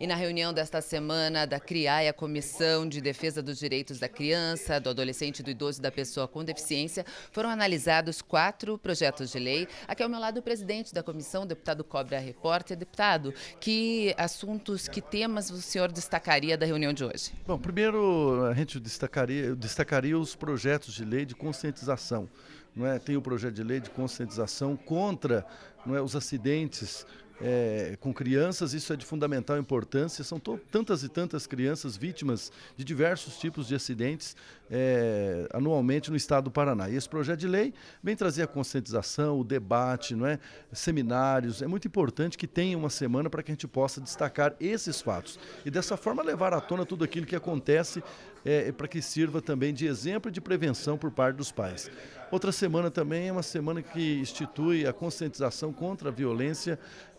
E na reunião desta semana da CRIAI, a Comissão de Defesa dos Direitos da Criança, do Adolescente, do Idoso e da Pessoa com Deficiência, foram analisados quatro projetos de lei. Aqui ao meu lado o presidente da comissão, o deputado Cobra Repórter. Deputado, que assuntos, que temas o senhor destacaria da reunião de hoje? Bom, primeiro a gente destacaria, destacaria os projetos de lei de conscientização. É? Tem o projeto de lei de conscientização contra é, os acidentes é, com crianças, isso é de fundamental importância. São tantas e tantas crianças vítimas de diversos tipos de acidentes é, anualmente no estado do Paraná. E esse projeto de lei vem trazer a conscientização, o debate, não é? seminários. É muito importante que tenha uma semana para que a gente possa destacar esses fatos. E dessa forma levar à tona tudo aquilo que acontece é, para que sirva também de exemplo de prevenção por parte dos pais. Outra semana também é uma semana que institui a conscientização contra a violência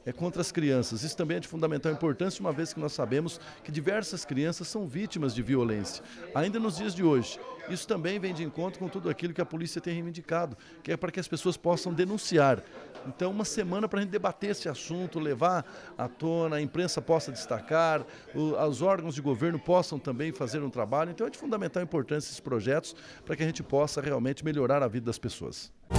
é, contra as crianças. Isso também é de fundamental importância, uma vez que nós sabemos que diversas crianças são vítimas de violência, ainda nos dias de hoje. Isso também vem de encontro com tudo aquilo que a polícia tem reivindicado, que é para que as pessoas possam denunciar. Então, uma semana para a gente debater esse assunto, levar à tona, a imprensa possa destacar, os órgãos de governo possam também fazer um trabalho. Então, é de fundamental importância esses projetos para que a gente possa realmente melhorar a vida das pessoas.